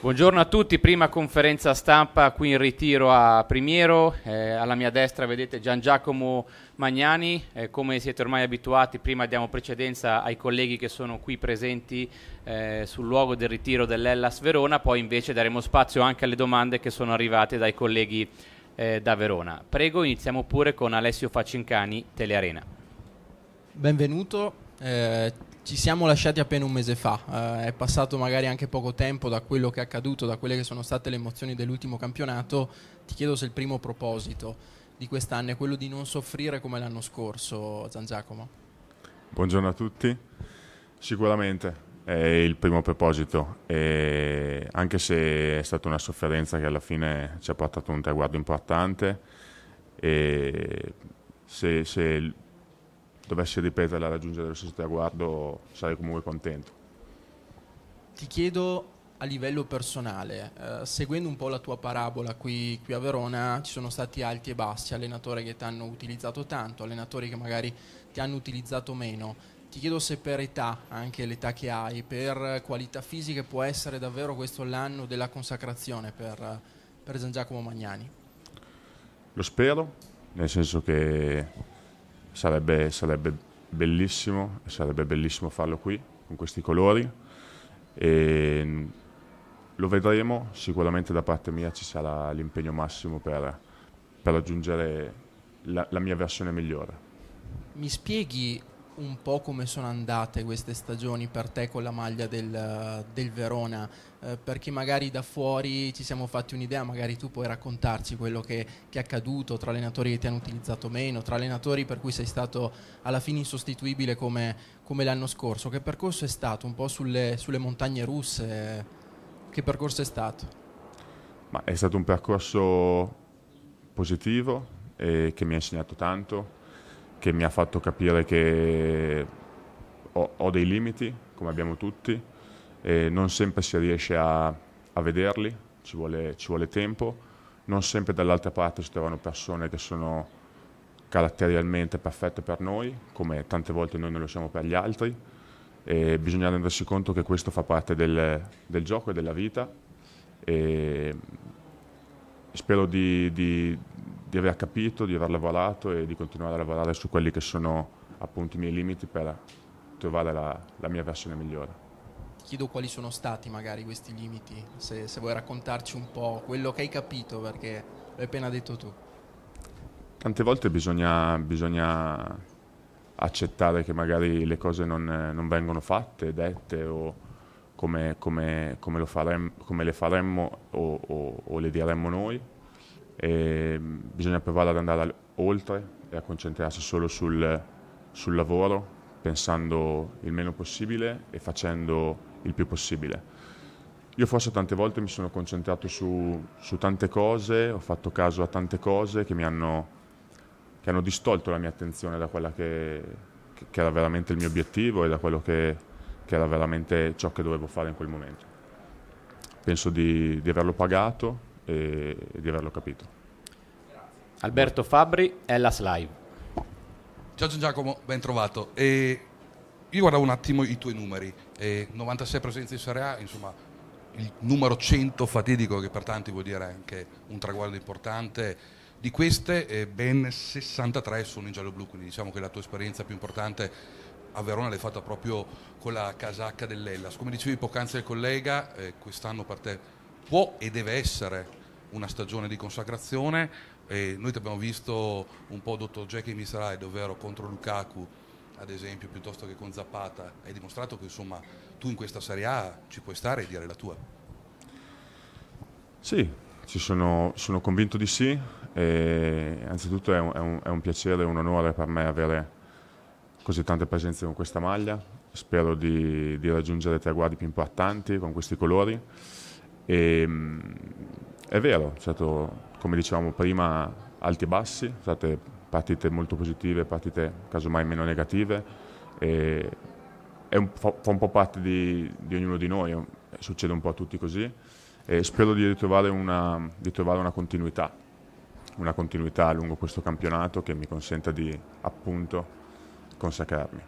Buongiorno a tutti, prima conferenza stampa qui in ritiro a Primiero, eh, alla mia destra vedete Gian Giacomo Magnani, eh, come siete ormai abituati prima diamo precedenza ai colleghi che sono qui presenti eh, sul luogo del ritiro dell'Ellas Verona, poi invece daremo spazio anche alle domande che sono arrivate dai colleghi eh, da Verona. Prego iniziamo pure con Alessio Facincani, Telearena. Benvenuto, eh, ci siamo lasciati appena un mese fa, eh, è passato magari anche poco tempo da quello che è accaduto, da quelle che sono state le emozioni dell'ultimo campionato, ti chiedo se il primo proposito di quest'anno è quello di non soffrire come l'anno scorso, Gian Giacomo. Buongiorno a tutti, sicuramente è il primo proposito, e anche se è stata una sofferenza che alla fine ci ha portato un traguardo importante, se, se dovesse ripeterla e raggiungere lo stesso traguardo sarei comunque contento. Ti chiedo a livello personale, eh, seguendo un po' la tua parabola qui, qui, a Verona, ci sono stati alti e bassi, allenatori che ti hanno utilizzato tanto, allenatori che magari ti hanno utilizzato meno. Ti chiedo se per età, anche l'età che hai, per qualità fisica, può essere davvero questo l'anno della consacrazione per, per Gian Giacomo Magnani? Lo spero, nel senso che sarebbe, sarebbe bellissimo, sarebbe bellissimo farlo qui, con questi colori. E lo vedremo, sicuramente da parte mia ci sarà l'impegno massimo per, per raggiungere la, la mia versione migliore. Mi spieghi un po' come sono andate queste stagioni per te con la maglia del, del Verona, eh, perché magari da fuori ci siamo fatti un'idea, magari tu puoi raccontarci quello che, che, è accaduto tra allenatori che ti hanno utilizzato meno, tra allenatori per cui sei stato alla fine insostituibile come, come l'anno scorso. Che percorso è stato? Un po' sulle, sulle montagne russe, che percorso è stato? Ma è stato un percorso positivo eh, che mi ha insegnato tanto che mi ha fatto capire che ho, ho dei limiti, come abbiamo tutti, e non sempre si riesce a, a vederli, ci vuole, ci vuole tempo, non sempre dall'altra parte si trovano persone che sono caratterialmente perfette per noi, come tante volte noi non lo siamo per gli altri, e bisogna rendersi conto che questo fa parte del, del gioco e della vita. E spero di, di di aver capito, di aver lavorato e di continuare a lavorare su quelli che sono appunto i miei limiti per trovare la, la mia versione migliore. Chiedo quali sono stati magari questi limiti, se, se vuoi raccontarci un po' quello che hai capito perché l'hai appena detto tu. Tante volte bisogna, bisogna accettare che magari le cose non, non vengono fatte, dette o come, come, come, faremmo, come le faremmo o, o, o le diremmo noi e ehm, bisogna provare ad andare oltre e a concentrarsi solo sul, sul lavoro, pensando il meno possibile e facendo il più possibile. Io forse tante volte mi sono concentrato su, su, tante cose, ho fatto caso a tante cose che mi hanno, che hanno distolto la mia attenzione da quella che, che, era veramente il mio obiettivo e da quello che, che, era veramente ciò che dovevo fare in quel momento. Penso di, di averlo pagato e, di averlo capito. Alberto Fabri, Ellas Live. Ciao Gian Giacomo, ben trovato. E io guardavo un attimo i tuoi numeri, e 96 presenze in Serie A, insomma il numero 100 fatidico che per tanti vuol dire anche un traguardo importante. Di queste eh, ben 63 sono in giallo-blu, quindi diciamo che la tua esperienza più importante a Verona l'hai fatta proprio con la casacca dell'Ellas. Come dicevi poc'anzi al collega, eh, quest'anno per te può e deve essere una stagione di consacrazione. E noi ti abbiamo visto un po' dottor Jackie e Miss Ride, ovvero contro Lukaku, ad esempio, piuttosto che con Zappata. Hai dimostrato che insomma tu in questa Serie A ci puoi stare e dire la tua. Sì, sono, sono, convinto di sì. E anzitutto è un, è, un, è un piacere e un onore per me avere così tante presenze con questa maglia. Spero di, di raggiungere traguardi più importanti con questi colori. E, ehm, è vero, stato, come dicevamo prima, alti e bassi, sono state partite molto positive, partite casomai meno negative. Un, fa, fa, un po' parte di, di, ognuno di noi, eh, succede un po' a tutti così. E spero di ritrovare una, di trovare una continuità, una continuità lungo questo campionato che mi consenta di appunto consacrarmi.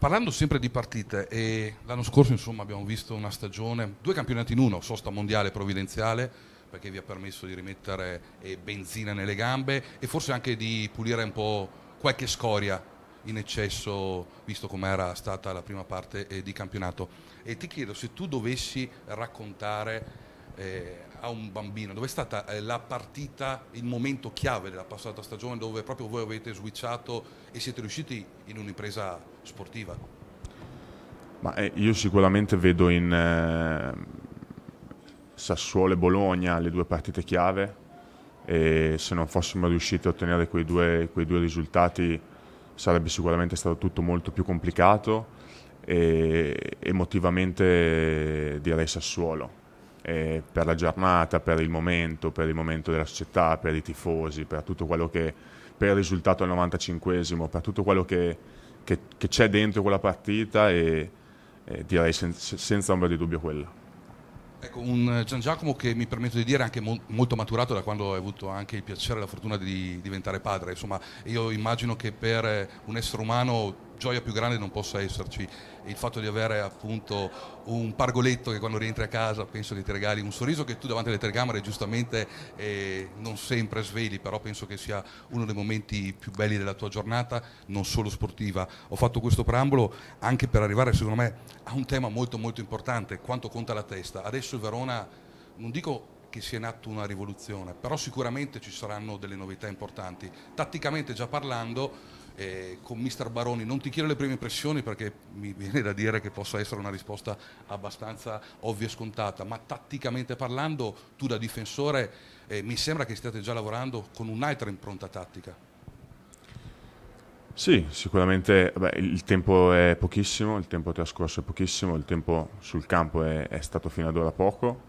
Parlando sempre di partite, e l'anno scorso insomma, abbiamo visto una stagione, due campionati in uno, sosta mondiale provvidenziale, perché vi ha permesso di rimettere eh, benzina nelle gambe e forse anche di pulire un po' qualche scoria in eccesso, visto com'era stata la prima parte eh, di campionato. E ti chiedo se tu dovessi raccontare eh, a un bambino, dove è stata eh, la partita, il momento chiave della passata stagione dove proprio voi avete switchato e siete riusciti in un'impresa sportiva? Ma, eh, io sicuramente vedo in eh, Sassuolo e Bologna le due partite chiave e se non fossimo riusciti a ottenere quei due, quei due risultati sarebbe sicuramente stato tutto molto più complicato e emotivamente direi Sassuolo eh, per la giornata, per il momento, per il momento della società, per i tifosi, per tutto quello che per il risultato al 95esimo, per tutto quello che, che, che c'è dentro quella partita e, e direi sen- senza ombra di dubbio quella. Ecco, un Gian Giacomo che mi permetto di dire è anche mo- molto maturato da quando hai avuto anche il piacere e la fortuna di diventare padre. Insomma, io immagino che per un essere umano gioia più grande non possa esserci il fatto di avere appunto un pargoletto che quando rientri a casa penso che ti regali un sorriso che tu davanti alle telecamere giustamente eh, non sempre sveli, però penso che sia uno dei momenti più belli della tua giornata, non solo sportiva. Ho fatto questo preambolo anche per arrivare secondo me a un tema molto molto importante, quanto conta la testa. Adesso il Verona, non dico che sia nata una rivoluzione, però sicuramente ci saranno delle novità importanti. Tatticamente già parlando eh, con Mr. Baroni non ti chiedo le prime impressioni perché mi viene da dire che possa essere una risposta abbastanza ovvia e scontata, ma tatticamente parlando tu da difensore eh, mi sembra che stiate già lavorando con un'altra impronta tattica. Sì, sicuramente beh, il tempo è pochissimo, il tempo trascorso è pochissimo, il tempo sul campo è, è stato fino ad ora poco,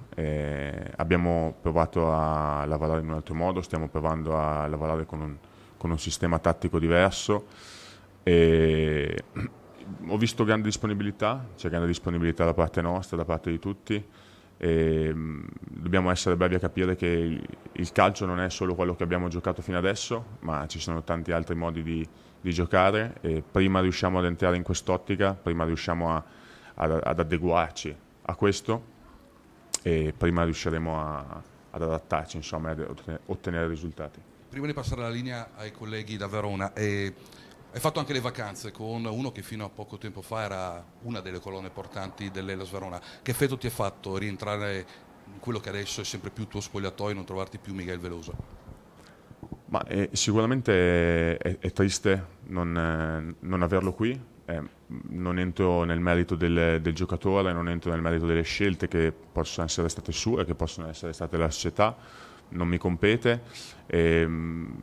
abbiamo provato a lavorare in un altro modo, stiamo provando a lavorare con un con un sistema tattico diverso. E ho visto grande disponibilità, c'è grande disponibilità da parte nostra, da parte di tutti. E mm, dobbiamo essere bravi a capire che il calcio non è solo quello che abbiamo giocato fino adesso, ma ci sono tanti altri modi di, di giocare e prima riusciamo ad entrare in quest'ottica, prima riusciamo a, ad, ad, adeguarci a questo e prima riusciremo a, ad adattarci insomma, e ad ottenere risultati prima di passare la linea ai colleghi da Verona, eh, hai fatto anche le vacanze con uno che fino a poco tempo fa era una delle colonne portanti dell'Elas Verona. Che effetto ti ha fatto rientrare in quello che adesso è sempre più tuo spogliatoio e non trovarti più Miguel Veloso? Ma, eh, sicuramente è, è triste non, non, averlo qui. Eh, non entro nel merito del, del giocatore, non entro nel merito delle scelte che possono essere state sue, che possono essere state della società non mi compete. E, ehm,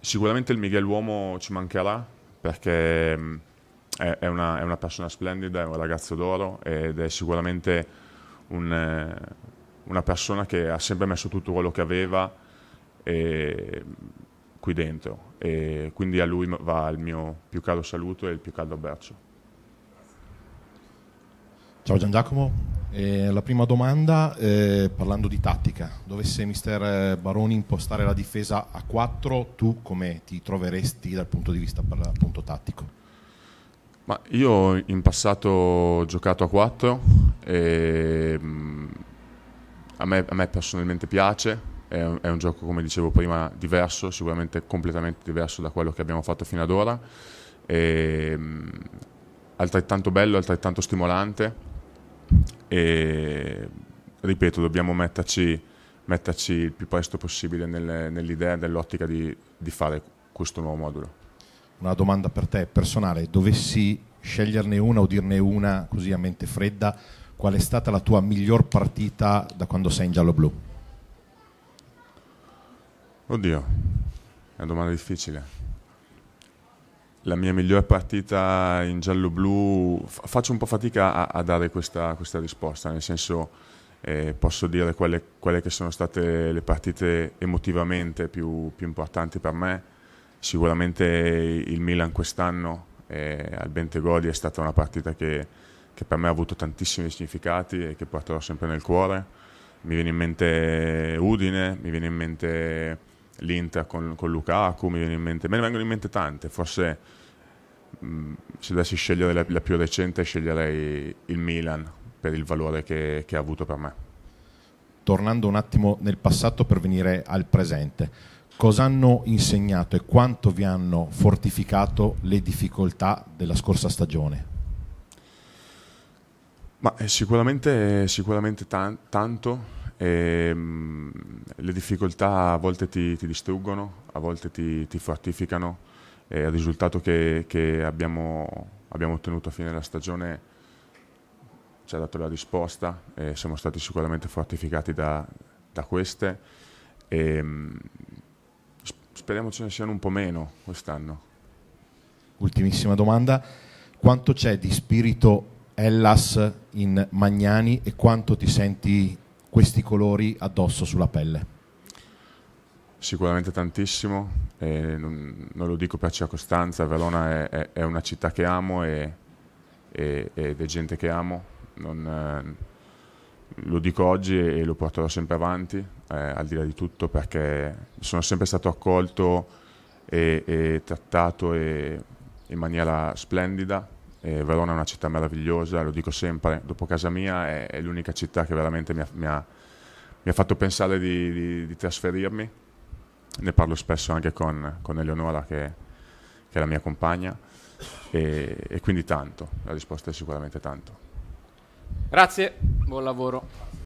sicuramente il Miguel Uomo ci mancherà perché mm, è, è, una, è una persona splendida, è un ragazzo d'oro ed è sicuramente un, eh, una persona che ha sempre messo tutto quello che aveva e, ehm, qui dentro. E quindi a lui va il mio più caro saluto e il più caldo abbraccio. Ciao Gian Giacomo, eh, la prima domanda, eh, parlando di tattica, dovesse mister eh, Baroni impostare la difesa a 4, tu come ti troveresti dal punto di vista appunto, tattico? Ma io in passato ho giocato a 4 e ehm, a me, a me personalmente piace, è un, è un, gioco come dicevo prima diverso, sicuramente completamente diverso da quello che abbiamo fatto fino ad ora, e, ehm, altrettanto bello, altrettanto stimolante e ripeto, dobbiamo metterci, metterci il più presto possibile nel, nell'idea, nell'ottica di, di fare questo nuovo modulo. Una domanda per te personale, dovessi sceglierne una o dirne una così a mente fredda, qual è stata la tua miglior partita da quando sei in giallo-blu? Oddio, è una domanda difficile la mia migliore partita in giallo-blu, faccio un po' fatica a, a dare questa, questa, risposta, nel senso eh, posso dire quelle, quelle, che sono state le partite emotivamente più, più importanti per me, sicuramente il Milan quest'anno eh, al Bentegodi è stata una partita che, che, per me ha avuto tantissimi significati e che porterò sempre nel cuore, mi viene in mente Udine, mi viene in mente l'Inter con, con Lukaku, mi viene in mente, me ne vengono in mente tante, forse mh, mm, se dovessi scegliere la, la, più recente sceglierei il Milan per il valore che, che ha avuto per me. Tornando un attimo nel passato per venire al presente, cosa hanno insegnato e quanto vi hanno fortificato le difficoltà della scorsa stagione? Ma, eh, sicuramente, sicuramente tan- tanto, e, ehm, le difficoltà a volte ti, ti distruggono, a volte ti, ti fortificano. E il risultato che, che abbiamo, abbiamo, ottenuto a fine della stagione ci ha dato la risposta e siamo stati sicuramente fortificati da, da queste. E, ehm, speriamo ce ne siano un po' meno quest'anno. Ultimissima domanda, quanto c'è di spirito Hellas in Magnani e quanto ti senti questi colori addosso sulla pelle? Sicuramente tantissimo, non, non, lo dico per circostanza, Verona è, è, è, una città che amo e, e, ed è gente che amo, non, eh, lo dico oggi e lo porterò sempre avanti, eh, al di là di tutto, perché sono sempre stato accolto e, e trattato e, in maniera splendida eh, Verona è una città meravigliosa, lo dico sempre, dopo casa mia è, è l'unica città che veramente mi ha, mi ha, mi ha fatto pensare di, di, di, trasferirmi. Ne parlo spesso anche con, con Eleonora, che, che, è la mia compagna, e, e quindi tanto, la risposta è sicuramente tanto. Grazie, buon lavoro.